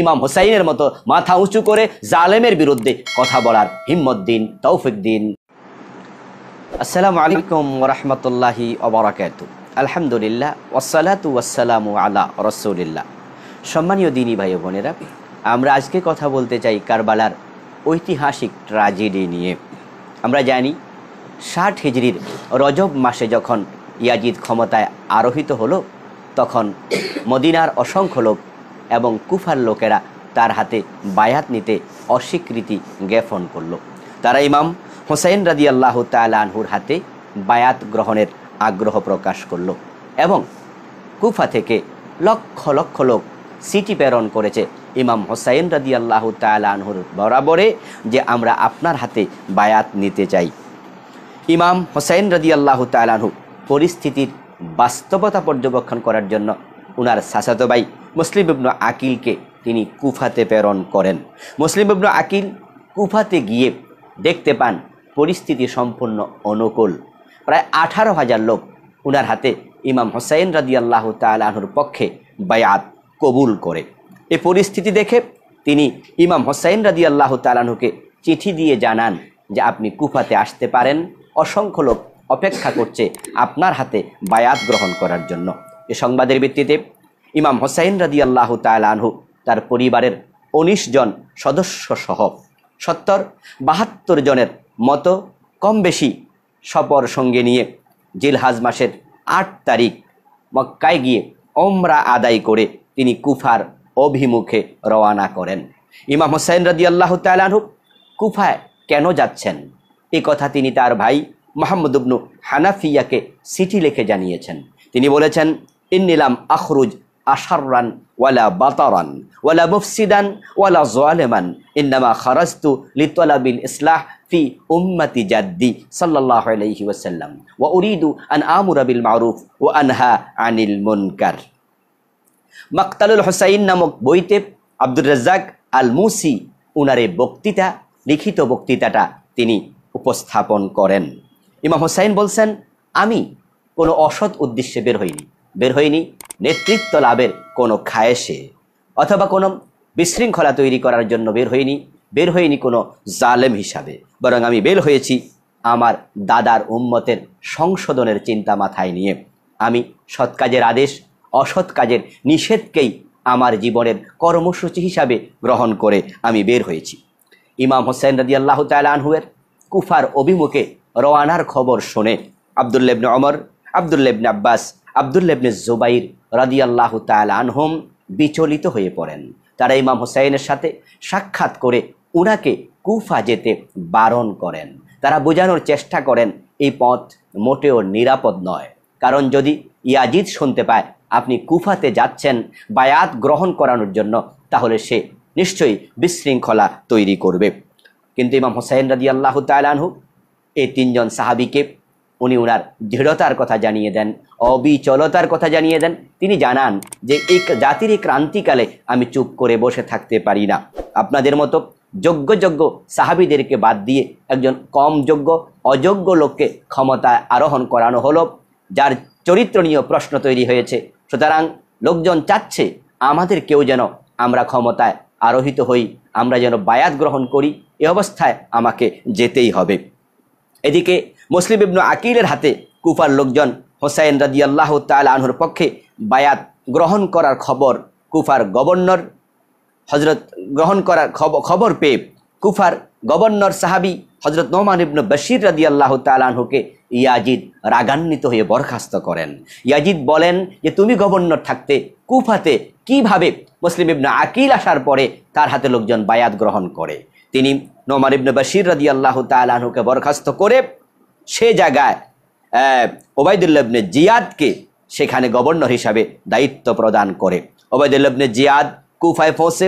ইমাম হোসাইনের মতো মাথা উঁচু করে জালেমের বিরুদ্ধে কথা বলার হিম্মত দিন তৌফিক দিন আসসালামু আলাইকুম রহমতুল্লাহি অবরাকাত আলহামদুলিল্লাহ ওসালাত ওয়াসালামু আলা রসুলিল্লাহ সম্মানীয় দিনী ভাই বোনেরা আমরা আজকে কথা বলতে চাই কারবালার ঐতিহাসিক ট্রাজেডি নিয়ে আমরা জানি ষাট হিজড়ির রজব মাসে যখন ইয়াজিদ ক্ষমতায় আরোহিত হলো তখন মদিনার অসংখ্য লোক এবং কুফার লোকেরা তার হাতে বায়াত নিতে অস্বীকৃতি জ্ঞাপন করল তারা ইমাম হোসেন রাজি আল্লাহ তালহুর হাতে বায়াত গ্রহণের আগ্রহ প্রকাশ করল এবং কুফা থেকে লক্ষ লক্ষ লোক সিটি প্রেরণ করেছে ইমাম হোসাইন রাজি আল্লাহ তালহুর বরাবরে যে আমরা আপনার হাতে বায়াত নিতে চাই ইমাম হোসাইন রাজি আল্লাহ তালহু পরিস্থিতির বাস্তবতা পর্যবেক্ষণ করার জন্য উনার শাসত মুসলিম ইবনু আকিলকে তিনি কুফাতে প্রেরণ করেন মুসলিম ইবনু আকিল কুফাতে গিয়ে দেখতে পান পরিস্থিতি সম্পূর্ণ অনুকূল প্রায় আঠারো হাজার লোক উনার হাতে ইমাম হোসাইন রাজি আল্লাহ তালুর পক্ষে বায়াত কবুল করে এ পরিস্থিতি দেখে তিনি ইমাম হোসাইন রাজি আল্লাহ তালুকে চিঠি দিয়ে জানান যে আপনি কুফাতে আসতে পারেন অসংখ্য লোক অপেক্ষা করছে আপনার হাতে বায়াত গ্রহণ করার জন্য এ সংবাদের ভিত্তিতে ইমাম হোসাইন রাদি আল্লাহ তালানহু তার পরিবারের ১৯ জন সদস্য সহ সত্তর বাহাত্তর জনের মতো কম বেশি সপর সঙ্গে নিয়ে জিলহাজ মাসের আট তারিখ মক্কায় গিয়ে ওমরা আদায় করে তিনি কুফার অভিমুখে রওয়ানা করেন ইমাম হোসাইন রাজি আল্লাহ তালানহু কুফায় কেন যাচ্ছেন এ কথা তিনি তার ভাই মোহাম্মদ উবনু হানাফিয়াকে সিটি লিখে জানিয়েছেন তিনি বলেছেন ইন্নিলাম আখরুজ আশারান ওয়ালা বাতারান ওয়ালা মুফসিদান ওয়ালা জোয়ালেমান ইন্নামা খারাজতু লিতলাবিল ইসলাহ ফি উম্মতি জাদ্দি ওয়াসাল্লাম ওয়া উরিদু আন মারুফ আনহা আনিল মুনকার মাকতালুল নামক বইতে আব্দুর রাজ্জাক আল মুসি উনারে বক্তৃতা লিখিত বক্তৃতাটা তিনি উপস্থাপন করেন ইমাম হোসাইন বলছেন আমি কোনো অসৎ উদ্দেশ্যে বের হইনি বের হইনি নেতৃত্ব লাভের কোনো খায়েসে অথবা কোনো বিশৃঙ্খলা তৈরি করার জন্য বের হইনি বের হইনি কোনো জালেম হিসাবে বরং আমি বের হয়েছি আমার দাদার উম্মতের সংশোধনের চিন্তা মাথায় নিয়ে আমি সৎ কাজের আদেশ অসৎ কাজের নিষেধকেই আমার জীবনের কর্মসূচি হিসাবে গ্রহণ করে আমি বের হয়েছি ইমাম হোসেন রাজি আল্লাহ তালহুয়ের কুফার অভিমুখে রওয়ানার খবর শুনে আবদুল্লেবনে অমর আবদুল্লেবনে আব্বাস আবদুল্লেবনে জোবাইর রাদিয়াল্লাহ তাল আনহোম বিচলিত হয়ে পড়েন তারা ইমাম হুসাইনের সাথে সাক্ষাৎ করে উনাকে কুফা যেতে বারণ করেন তারা বোঝানোর চেষ্টা করেন এই পথ মোটেও নিরাপদ নয় কারণ যদি ইয়াজিদ শুনতে পায় আপনি কুফাতে যাচ্ছেন বায়াত গ্রহণ করানোর জন্য তাহলে সে নিশ্চয়ই বিশৃঙ্খলা তৈরি করবে কিন্তু ইমাম হোসাইন রাজি আল্লাহ তালানহু এই তিনজন সাহাবিকে উনি ওনার দৃঢ়তার কথা জানিয়ে দেন অবিচলতার কথা জানিয়ে দেন তিনি জানান যে এই জাতির এই ক্রান্তিকালে আমি চুপ করে বসে থাকতে পারি না আপনাদের মতো যোগ্য যোগ্য সাহাবিদেরকে বাদ দিয়ে একজন কম যোগ্য অযোগ্য লোককে ক্ষমতায় আরোহণ করানো হলো যার চরিত্র নিয়ে প্রশ্ন তৈরি হয়েছে সুতরাং লোকজন চাচ্ছে আমাদের কেউ যেন আমরা ক্ষমতায় আরোহিত হই আমরা যেন বায়াত গ্রহণ করি এ অবস্থায় আমাকে যেতেই হবে এদিকে মুসলিম ইবনু আকিলের হাতে কুফার লোকজন হোসাইন রাজিয়াল্লাহ তাল আনহুর পক্ষে বায়াত গ্রহণ করার খবর কুফার গভর্নর হজরত গ্রহণ করার খবর পেয়ে কুফার গভর্নর সাহাবি হজরত নোমান ইবনু বশির রাদি আল্লাহ আনহুকে ইয়াজিদ রাগান্বিত হয়ে বরখাস্ত করেন ইয়াজিদ বলেন যে তুমি গভর্নর থাকতে কুফাতে কিভাবে মুসলিম ইবনু আকিল আসার পরে তার হাতে লোকজন বায়াত গ্রহণ করে তিনি নোমান ইবনু বশির রাদি আল্লাহ আনহুকে বরখাস্ত করে সে জায়গায় ওবায়দুল্লাবনে জিয়াদকে সেখানে গভর্নর হিসাবে দায়িত্ব প্রদান করে ওবায়দুল্লাবনে জিয়াদ কুফায় পৌঁছে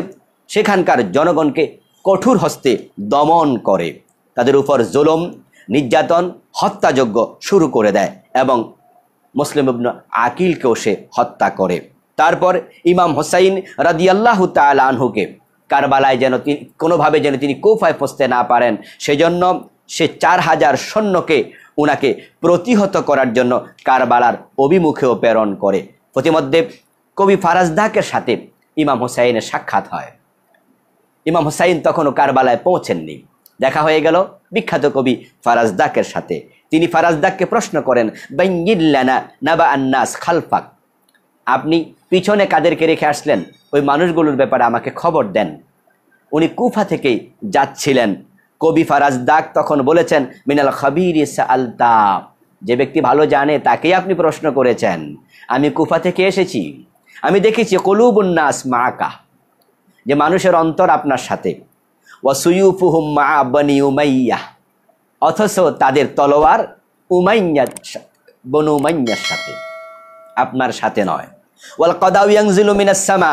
সেখানকার জনগণকে কঠোর হস্তে দমন করে তাদের উপর জোলম নির্যাতন হত্যাযজ্ঞ শুরু করে দেয় এবং মুসলিম ইবনু আকিলকেও সে হত্যা করে তারপর ইমাম হোসাইন রাদিয়াল্লাহ তাল আনহুকে কারবালায় যেন তিনি কোনোভাবে যেন তিনি কোফায় পৌঁছতে না পারেন সেজন্য সে চার হাজার সৈন্যকে উনাকে প্রতিহত করার জন্য কারবালার অভিমুখেও প্রেরণ করে প্রতিমধ্যে কবি ফারাজদাকের সাথে ইমাম হুসাইনের সাক্ষাৎ হয় ইমাম হুসাইন তখনও কারবালায় পৌঁছেননি দেখা হয়ে গেল বিখ্যাত কবি ফারাজদাকের সাথে তিনি ফারাজদাককে প্রশ্ন করেন বেঙ্গিল্লানা নাবা আন্নাস খালফাক আপনি পিছনে কাদেরকে রেখে আসলেন ওই মানুষগুলোর ব্যাপারে আমাকে খবর দেন উনি কুফা থেকেই যাচ্ছিলেন কবি ফারাজ দাগ তখন বলেছেন মিনাল খাবির আলতা যে ব্যক্তি ভালো জানে তাকেই আপনি প্রশ্ন করেছেন আমি কুফা থেকে এসেছি আমি দেখেছি কলুবুন্নাস মাকা যে মানুষের অন্তর আপনার সাথে ওয়াসুইফুহুম মা বনি উমাইয়া অথচ তাদের তলোয়ার উমাইয়ার বনু সাথে আপনার সাথে নয় ওয়াল কদাউয়াংজিলুমিনাসামা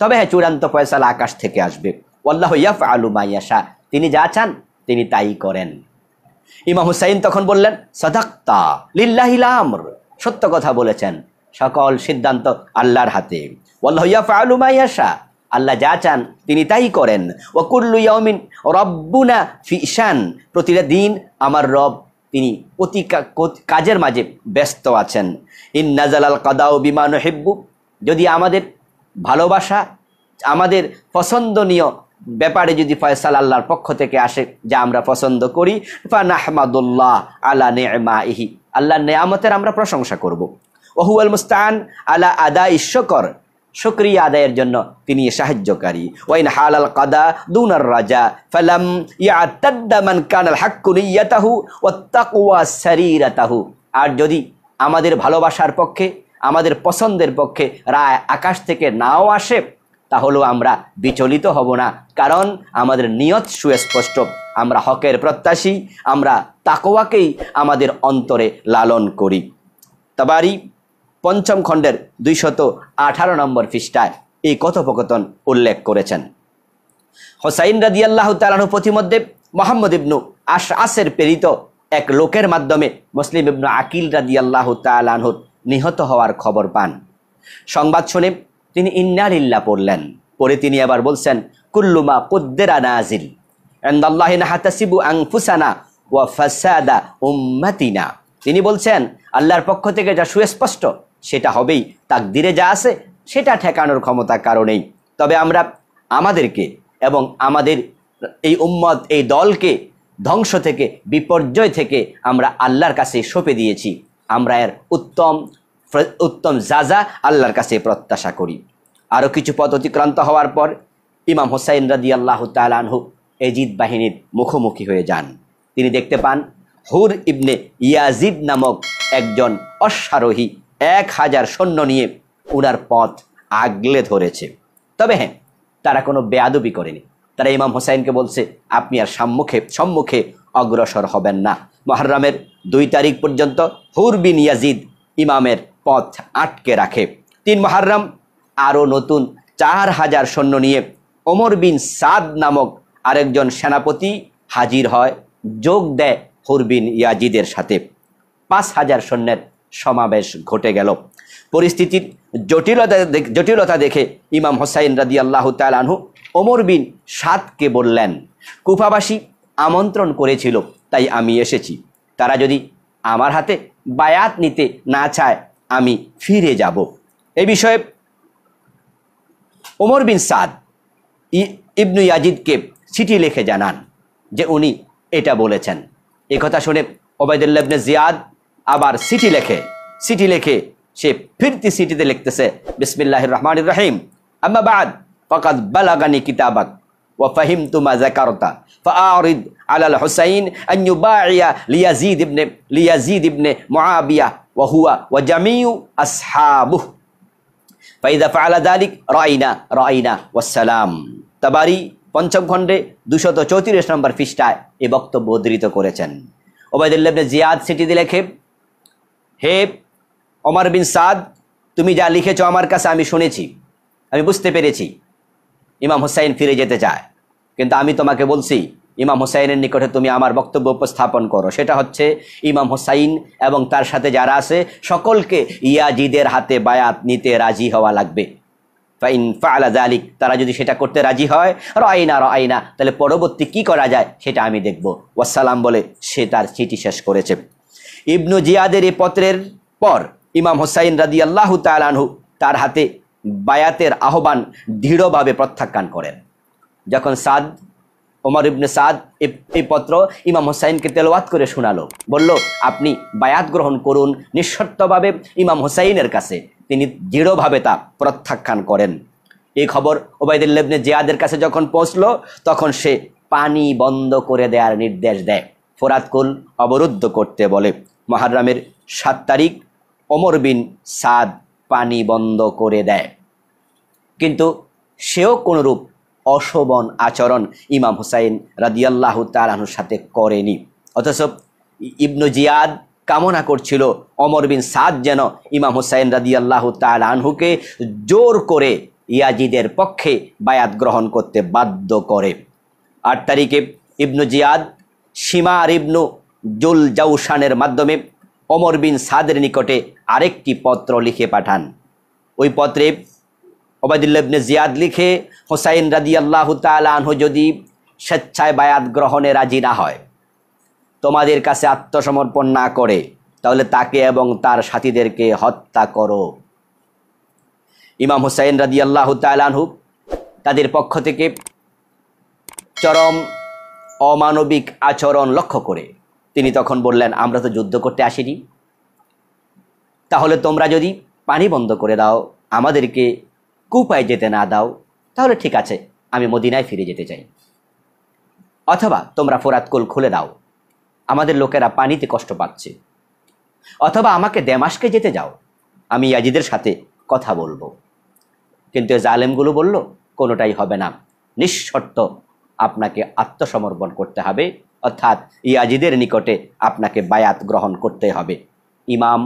তবে হ্যাঁ চূড়ান্ত পয়সাল আকাশ থেকে আসবে ওয়াল্লাহ ইয়াফ আলু মাইয়াশা তিনি যা চান তিনি তাই করেন ইমাম হুসাইন তখন বললেন সদাক্তা লিল্লাহিল সত্য কথা বলেছেন সকল সিদ্ধান্ত আল্লাহর হাতে ওয়াল্লাহিয়া আল্লাহ যা চান তিনি তাই করেন ওকুল্লু ইয়মিন রব্বুনা ফিশান প্রতিটা দিন আমার রব তিনি অতি কাজের মাঝে ব্যস্ত আছেন ইন নাজালাল কাদাও বিমান হেব্বু যদি আমাদের ভালোবাসা আমাদের পছন্দনীয় ব্যাপারে যদি ফয়সাল আল্লাহর পক্ষ থেকে আসে যা আমরা পছন্দ করি ফা নাহমাদুল্লাহ আলা নেমা ইহি আল্লাহ নেয়ামতের আমরা প্রশংসা করব ওহুয়াল মুস্তান আলা আদা ঈশ্বকর সক্রিয় আদায়ের জন্য তিনি সাহায্যকারী ওয়াইন হালাল কাদা দুনার রাজা ফালাম ইয়াতাদ্দামান কানাল হাক্কুন ইয়াতাহু ও তাকুয়া সারিরাতাহু আর যদি আমাদের ভালোবাসার পক্ষে আমাদের পছন্দের পক্ষে রায় আকাশ থেকে নাও আসে তাহলেও আমরা বিচলিত হব না কারণ আমাদের নিয়ত সুস্পষ্ট আমরা হকের প্রত্যাশী আমরা তাকোয়াকেই আমাদের অন্তরে লালন করি তাবারি পঞ্চম খণ্ডের দুইশত আঠারো নম্বর পৃষ্ঠায় এই কথোপকথন উল্লেখ করেছেন হোসাইন রাদিয়াল্লাহ তালানু পথিমধ্যে মোহাম্মদ ইবনু আশ আসের প্রেরিত এক লোকের মাধ্যমে মুসলিম ইবনু আকিল রাদিয়াল্লাহ তালানহুর নিহত হওয়ার খবর পান সংবাদ শুনে তিনি ইন্নালিল্লা পড়লেন পরে তিনি আবার বলছেন কুল্লুমা কুদ্দেরা নাজিল তিনি বলছেন আল্লাহর পক্ষ থেকে যা সুস্পষ্ট সেটা হবেই তাকদিরে যা আছে সেটা ঠেকানোর ক্ষমতা কারণেই তবে আমরা আমাদেরকে এবং আমাদের এই উম্মত এই দলকে ধ্বংস থেকে বিপর্যয় থেকে আমরা আল্লাহর কাছে সঁপে দিয়েছি আমরা এর উত্তম উত্তম জাজা আল্লাহর কাছে প্রত্যাশা করি আরও কিছু পথ অতিক্রান্ত হওয়ার পর ইমাম হোসাইন রাদি আল্লাহ হুক এজিদ বাহিনীর মুখোমুখি হয়ে যান তিনি দেখতে পান হুর ইবনে ইয়াজিদ নামক একজন অশ্বারোহী এক হাজার সৈন্য নিয়ে উনার পথ আগলে ধরেছে তবে হ্যাঁ তারা কোনো বেয়াদবি করেনি তারা ইমাম হোসাইনকে বলছে আপনি আর সম্মুখে সম্মুখে অগ্রসর হবেন না মহারামের দুই তারিখ পর্যন্ত হুর বিন ইয়াজিদ ইমামের পথ আটকে রাখে তিন মহারম আরও নতুন চার হাজার সৈন্য নিয়ে ওমর বিন সাদ নামক আরেকজন সেনাপতি হাজির হয় যোগ দেয় হুরবিন ইয়াজিদের সাথে পাঁচ হাজার সৈন্যের সমাবেশ ঘটে গেল পরিস্থিতির জটিলতা জটিলতা দেখে ইমাম হোসাইন রাজি আল্লাহ তালু ওমর বিন সাদকে বললেন কুফাবাসী আমন্ত্রণ করেছিল তাই আমি এসেছি তারা যদি আমার হাতে বায়াত নিতে না চায় আমি ফিরে যাব এই বিষয়ে ওমর বিন সাদ ইবনু ইয়াজিদকে চিঠি লিখে জানান যে উনি এটা বলেছেন এ কথা শুনে ওবায়দুল্লাহ ইবনে জিয়াদ আবার চিঠি লেখে চিঠি লেখে সে ফিরতি সিটিতে লিখতেছে বিসমিল্লাহ রহমান রাহিম আম্মাবাদ ফকাত বালাগানি কিতাবাক ওয়াফাহিম তুমা জাকারতা ফাআরিদ আলাল হুসাইন আন ইউবাইয়া লিয়াজিদ ইবনে লিয়াজিদ ইবনে মুআবিয়া ওয়া হুয়া ওয়া জামিউ আসহাবুহ ফাইদা ফাআলা যালিক রাইনা রাইনা ওয়াসসালাম তাবারি পঞ্চম খণ্ডে দুশত চৌত্রিশ নম্বর পৃষ্ঠায় এ বক্তব্য উদ্ধৃত করেছেন ওবায়দুল্লাবনে জিয়াদ সিটিতে লেখে হে অমর বিন সাদ তুমি যা লিখেছ আমার কাছে আমি শুনেছি আমি বুঝতে পেরেছি ইমাম হুসাইন ফিরে যেতে চায় কিন্তু আমি তোমাকে বলছি ইমাম হোসাইনের নিকটে তুমি আমার বক্তব্য উপস্থাপন করো সেটা হচ্ছে ইমাম হোসাইন এবং তার সাথে যারা আছে সকলকে ইয়াজিদের হাতে বায়াত নিতে রাজি হওয়া লাগবে ফাইন ফালা জালিক তারা যদি সেটা করতে রাজি হয় আর আইনা আর আইনা তাহলে পরবর্তী কি করা যায় সেটা আমি দেখব ওয়াসালাম বলে সে তার চিঠি শেষ করেছে ইবনু জিয়াদের এই পত্রের পর ইমাম হোসাইন রাজি আল্লাহ তালানহু তার হাতে বায়াতের আহ্বান দৃঢ়ভাবে প্রত্যাখ্যান করেন যখন সাদ ওমর ইবনে সাদ এই পত্র ইমাম হোসাইনকে তেলওয়াত করে শোনালো বলল আপনি বায়াত গ্রহণ করুন নিঃশর্তভাবে ইমাম হোসাইনের কাছে তিনি দৃঢ়ভাবে তা প্রত্যাখ্যান করেন এই খবর ওবায়দুল্লেবনে জিয়াদের কাছে যখন পৌঁছল তখন সে পানি বন্ধ করে দেওয়ার নির্দেশ দেয় ফোরাতকুল অবরুদ্ধ করতে বলে মহারামের সাত তারিখ ওমর বিন সাদ পানি বন্ধ করে দেয় কিন্তু সেও কোনোরূপ অশোভন আচরণ ইমাম হুসাইন রাদিয়াল্লাহ তালাহুর সাথে করেনি অথচ ইবনু জিয়াদ কামনা করছিল অমর বিন সাদ যেন ইমাম হুসাইন রাদিয়াল্লাহ তালাহুকে জোর করে ইয়াজিদের পক্ষে বায়াত গ্রহণ করতে বাধ্য করে আট তারিখে ইবনু জিয়াদ সীমার ইবনু জুল জাউসানের মাধ্যমে অমর বিন সাদের নিকটে আরেকটি পত্র লিখে পাঠান ওই পত্রে ওবায়দুল্লাবনে জিয়াদ লিখে হোসাইন রাদি আল্লাহ তালহ যদি স্বেচ্ছায় বায়াত গ্রহণে রাজি না হয় তোমাদের কাছে আত্মসমর্পণ না করে তাহলে তাকে এবং তার সাথীদেরকে হত্যা করো ইমাম হোসাইন রাজি আল্লাহ তালহু তাদের পক্ষ থেকে চরম অমানবিক আচরণ লক্ষ্য করে তিনি তখন বললেন আমরা তো যুদ্ধ করতে আসিনি তাহলে তোমরা যদি পানি বন্ধ করে দাও আমাদেরকে কুপায় যেতে না দাও তাহলে ঠিক আছে আমি মদিনায় ফিরে যেতে চাই অথবা তোমরা ফোরাতকুল খুলে দাও আমাদের লোকেরা পানিতে কষ্ট পাচ্ছে অথবা আমাকে দেমাসকে যেতে যাও আমি ইয়াজিদের সাথে কথা বলবো কিন্তু জালেমগুলো বলল কোনোটাই হবে না নিঃশর্ত আপনাকে আত্মসমর্পণ করতে হবে অর্থাৎ ইয়াজিদের নিকটে আপনাকে বায়াত গ্রহণ করতে হবে ইমাম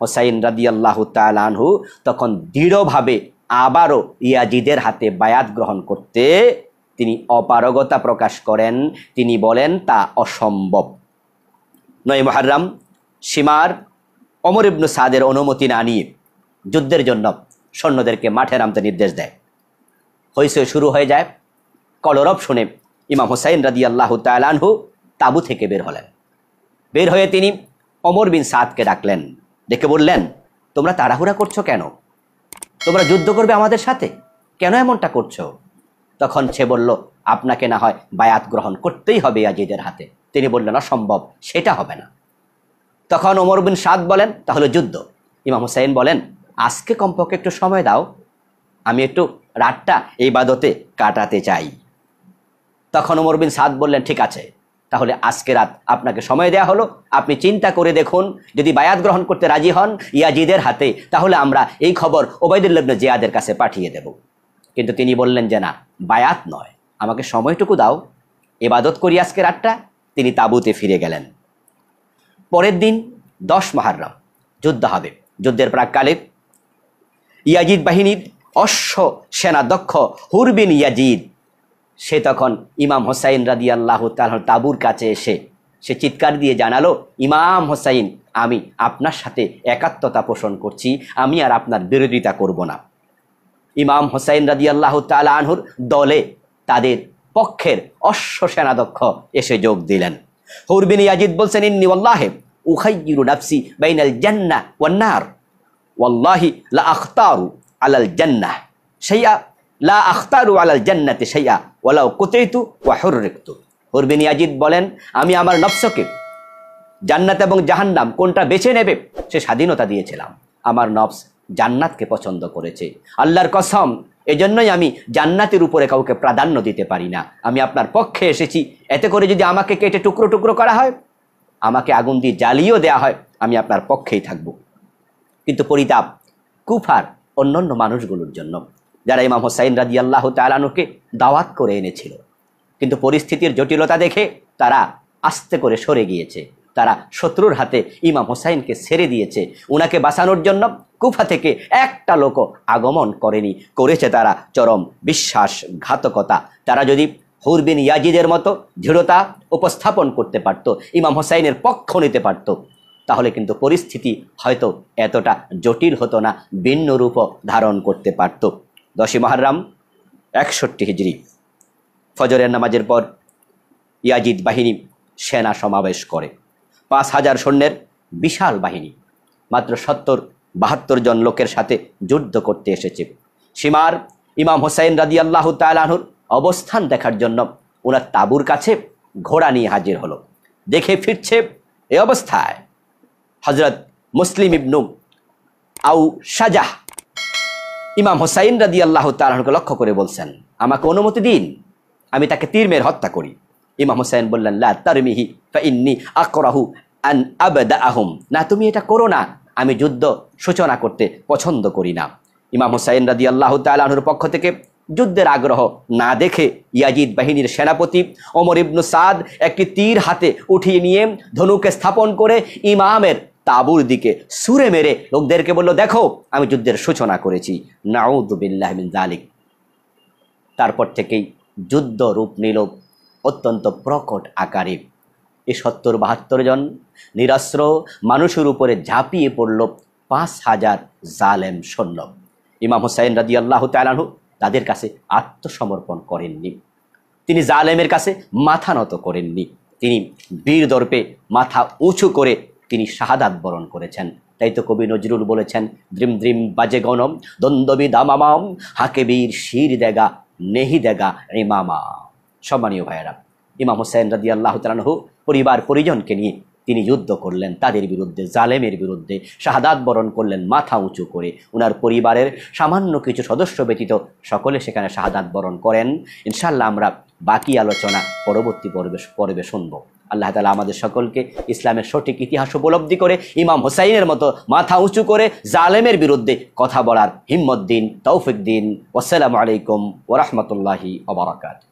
হোসাইন রাদিয়াল্লাহ তালানহু তখন দৃঢ়ভাবে আবারও ইয়াজিদের হাতে বায়াত গ্রহণ করতে তিনি অপারগতা প্রকাশ করেন তিনি বলেন তা অসম্ভব নয় মহারাম সীমার অমর ইবনু সাদের অনুমতি না নিয়ে যুদ্ধের জন্য সৈন্যদেরকে মাঠে নামতে নির্দেশ দেয় হৈসে শুরু হয়ে যায় কলরব শুনে ইমাম হোসাইন রাজি আল্লাহ তালানহু তাবু থেকে বের হলেন বের হয়ে তিনি অমর বিন সাদকে ডাকলেন ডেকে বললেন তোমরা তাড়াহুড়া করছো কেন তোমরা যুদ্ধ করবে আমাদের সাথে কেন এমনটা করছো তখন সে বলল আপনাকে না হয় বায়াত গ্রহণ করতেই হবে আজিদের হাতে তিনি বললেন অসম্ভব সেটা হবে না তখন ওমর বিন সাদ বলেন তাহলে যুদ্ধ ইমাম হুসাইন বলেন আজকে কমপক্ষে একটু সময় দাও আমি একটু রাতটা এই বাদতে কাটাতে চাই তখন ওমর বিন সাদ বললেন ঠিক আছে তাহলে আজকে রাত আপনাকে সময় দেয়া হলো আপনি চিন্তা করে দেখুন যদি বায়াত গ্রহণ করতে রাজি হন ইয়াজিদের হাতে তাহলে আমরা এই খবর ওবায়দুল্লবনে জিয়াদের কাছে পাঠিয়ে দেব কিন্তু তিনি বললেন যে না বায়াত নয় আমাকে সময়টুকু দাও এবাদত করি আজকে রাতটা তিনি তাঁবুতে ফিরে গেলেন পরের দিন দশ মাহার্রম যুদ্ধ হবে যুদ্ধের প্রাককালে ইয়াজিদ বাহিনীর অশ্ব সেনা দক্ষ হুরবিন ইয়াজিদ সে তখন ইমাম হোসাইন আল্লাহ তাল তাবুর কাছে এসে সে চিৎকার দিয়ে জানালো ইমাম হোসাইন আমি আপনার সাথে একাত্মতা পোষণ করছি আমি আর আপনার বিরোধিতা করব না ইমাম হোসাইন রাদিয়াল্লাহ তাল আনহুর দলে তাদের পক্ষের অশ্ব সেনাধ্যক্ষ এসে যোগ দিলেন হুরবিন ইয়াজিদ বলছেন ইন্নি ওল্লাহে উখাইয়ুরু নাফসি বাইনাল জান্না ওয়ান্নার ওয়াল্লাহি লা আখতারু আলাল জান্নাহ সেইয়া লা আখতারু আলাল জান্নাতে সেইয়া ওয়ালাও কুতেইতু ওয়াহর রেখতু হরবিন ইয়াজিদ বলেন আমি আমার নফসকে জান্নাত এবং জাহান্নাম কোনটা বেছে নেবে সে স্বাধীনতা দিয়েছিলাম আমার নফস জান্নাতকে পছন্দ করেছে আল্লাহর কসম এজন্যই আমি জান্নাতের উপরে কাউকে প্রাধান্য দিতে পারি না আমি আপনার পক্ষে এসেছি এতে করে যদি আমাকে কেটে টুকরো টুকরো করা হয় আমাকে আগুন দিয়ে জ্বালিয়েও দেয়া হয় আমি আপনার পক্ষেই থাকব কিন্তু পরিতাপ কুফার অন্যান্য মানুষগুলোর জন্য যারা ইমাম হোসাইন রাজি আল্লাহ তালানুকে দাওয়াত করে এনেছিল কিন্তু পরিস্থিতির জটিলতা দেখে তারা আস্তে করে সরে গিয়েছে তারা শত্রুর হাতে ইমাম হোসাইনকে ছেড়ে দিয়েছে উনাকে বাঁচানোর জন্য কুফা থেকে একটা লোক আগমন করেনি করেছে তারা চরম বিশ্বাসঘাতকতা তারা যদি হুরবিন ইয়াজিদের মতো দৃঢ়তা উপস্থাপন করতে পারত ইমাম হোসাইনের পক্ষ নিতে পারত তাহলে কিন্তু পরিস্থিতি হয়তো এতটা জটিল হতো না ভিন্ন রূপ ধারণ করতে পারত দশই মাহারাম একষট্টি হিজড়ি ফজরের নামাজের পর ইয়াজিদ বাহিনী সেনা সমাবেশ করে পাঁচ হাজার সৈন্যের বিশাল বাহিনী মাত্র সত্তর বাহাত্তর জন লোকের সাথে যুদ্ধ করতে এসেছে সীমার ইমাম হোসাইন রাজি আল্লাহ তালাহুর অবস্থান দেখার জন্য ওনার তাবুর কাছে ঘোড়া নিয়ে হাজির হলো দেখে ফিরছে এ অবস্থায় হজরত মুসলিম ইবনু আউ শাহজাহ ইমাম হোসাইন রাদি আল্লাহ তালকে লক্ষ্য করে বলছেন আমাকে অনুমতি দিন আমি তাকে তীরমের হত্যা করি ইমাম হোসাইন বললেন লা তারমিহি আকরাহু আহম না তুমি এটা করো না আমি যুদ্ধ সূচনা করতে পছন্দ করি না ইমাম হোসাইন রাদি আল্লাহ তালুর পক্ষ থেকে যুদ্ধের আগ্রহ না দেখে ইয়াজিদ বাহিনীর সেনাপতি ওমর ইবনু সাদ একটি তীর হাতে উঠিয়ে নিয়ে ধনুকে স্থাপন করে ইমামের তাবুর দিকে সুরে মেরে লোকদেরকে বলল দেখো আমি যুদ্ধের সূচনা করেছি নাউদ্দুবিল্লাহ জালিক তারপর থেকেই যুদ্ধ রূপ নিল অত্যন্ত প্রকট আকারে এ সত্তর বাহাত্তর জন নিরাশ্র মানুষের উপরে ঝাঁপিয়ে পড়ল পাঁচ হাজার জালেম সৈন্য ইমাম হুসাইন রাজি আল্লাহ তালাহু তাদের কাছে আত্মসমর্পণ করেননি তিনি জালেমের কাছে মাথা নত করেননি তিনি বীর দর্পে মাথা উঁচু করে তিনি শাহাদাত বরণ করেছেন তাই তো কবি নজরুল বলেছেন দ্রিম দ্রিম বাজে গণম দ্বন্দ্ববি দামামাম হাকে বীর শির দেগা নেহি দেগা ইমামা সম্মানীয় ভাইয়েরা ইমাম হোসেন রাজি আল্লাহ তালহু পরিবার পরিজনকে নিয়ে তিনি যুদ্ধ করলেন তাদের বিরুদ্ধে জালেমের বিরুদ্ধে শাহাদাত বরণ করলেন মাথা উঁচু করে উনার পরিবারের সামান্য কিছু সদস্য ব্যতীত সকলে সেখানে শাহাদাত বরণ করেন ইনশাল্লাহ আমরা বাকি আলোচনা পরবর্তী পর্বে পর্বে শুনবো আল্লাহ তালা আমাদের সকলকে ইসলামের সঠিক ইতিহাস উপলব্ধি করে ইমাম হোসাইনের মতো মাথা উঁচু করে জালেমের বিরুদ্ধে কথা বলার হিম্মত দিন তৌফিক দিন আসসালামু আলাইকুম ওরহমতুল্লাহি ওবরাকাত